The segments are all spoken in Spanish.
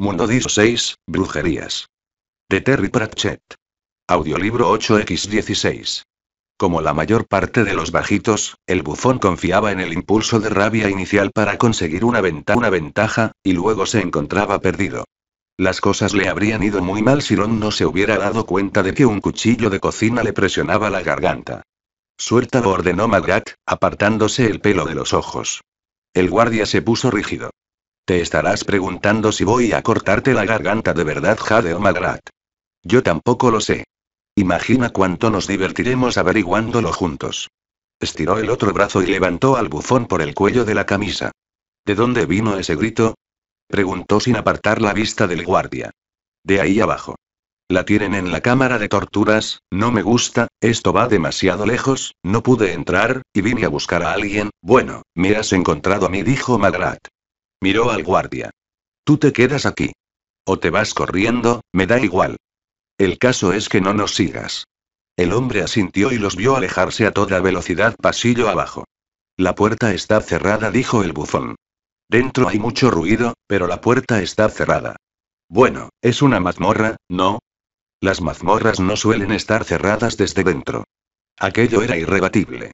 Mundo 16, Brujerías. De Terry Pratchett. Audiolibro 8x16. Como la mayor parte de los bajitos, el bufón confiaba en el impulso de rabia inicial para conseguir una, ventaja, y luego se encontraba perdido. Las cosas le habrían ido muy mal si Ron no se hubiera dado cuenta de que un cuchillo de cocina le presionaba la garganta. Suéltalo ordenó Malgat, apartándose el pelo de los ojos. El guardia se puso rígido. Te estarás preguntando si voy a cortarte la garganta de verdad, Jade o Magrat. Yo tampoco lo sé. Imagina cuánto nos divertiremos averiguándolo juntos. Estiró el otro brazo y levantó al bufón por el cuello de la camisa. ¿De dónde vino ese grito? Preguntó sin apartar la vista del guardia. De ahí abajo. La tienen en la cámara de torturas, no me gusta, esto va demasiado lejos, no pude entrar, y vine a buscar a alguien, bueno, me has encontrado a mí, dijo Magrat. Miró al guardia. Tú te quedas aquí. O te vas corriendo, me da igual. El caso es que no nos sigas. El hombre asintió y los vio alejarse a toda velocidad pasillo abajo. La puerta está cerrada, dijo el bufón. Dentro hay mucho ruido, pero la puerta está cerrada. Bueno, es una mazmorra, ¿no? Las mazmorras no suelen estar cerradas desde dentro. Aquello era irrebatible.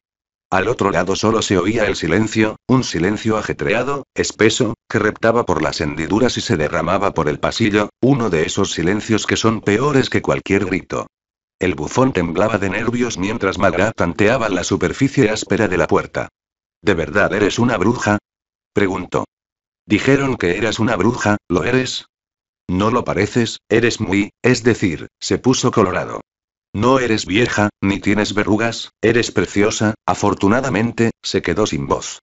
Al otro lado solo se oía el silencio, un silencio ajetreado, espeso, que reptaba por las hendiduras y se derramaba por el pasillo, uno de esos silencios que son peores que cualquier grito. El bufón temblaba de nervios mientras Magra tanteaba la superficie áspera de la puerta. ¿De verdad eres una bruja? preguntó. Dijeron que eras una bruja, ¿lo eres? No lo pareces, eres muy, es decir, se puso colorado. No eres vieja, ni tienes verrugas, eres preciosa, afortunadamente, se quedó sin voz.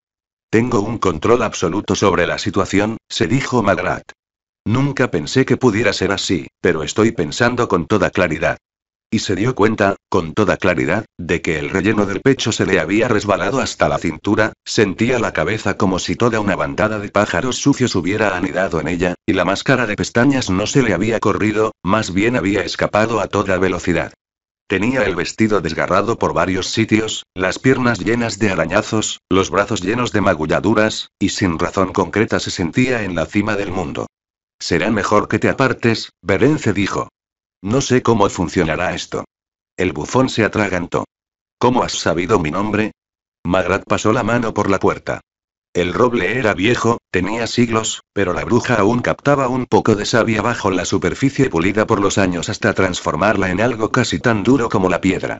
Tengo un control absoluto sobre la situación, se dijo Magrat. Nunca pensé que pudiera ser así, pero estoy pensando con toda claridad. Y se dio cuenta, con toda claridad, de que el relleno del pecho se le había resbalado hasta la cintura, sentía la cabeza como si toda una bandada de pájaros sucios hubiera anidado en ella, y la máscara de pestañas no se le había corrido, más bien había escapado a toda velocidad. Tenía el vestido desgarrado por varios sitios, las piernas llenas de arañazos, los brazos llenos de magulladuras, y sin razón concreta se sentía en la cima del mundo. Será mejor que te apartes, Berence dijo. No sé cómo funcionará esto. El bufón se atragantó. ¿Cómo has sabido mi nombre? Magrat pasó la mano por la puerta. El roble era viejo, tenía siglos, pero la bruja aún captaba un poco de savia bajo la superficie pulida por los años hasta transformarla en algo casi tan duro como la piedra.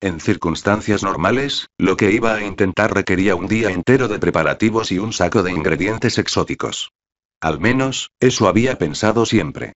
En circunstancias normales, lo que iba a intentar requería un día entero de preparativos y un saco de ingredientes exóticos. Al menos, eso había pensado siempre.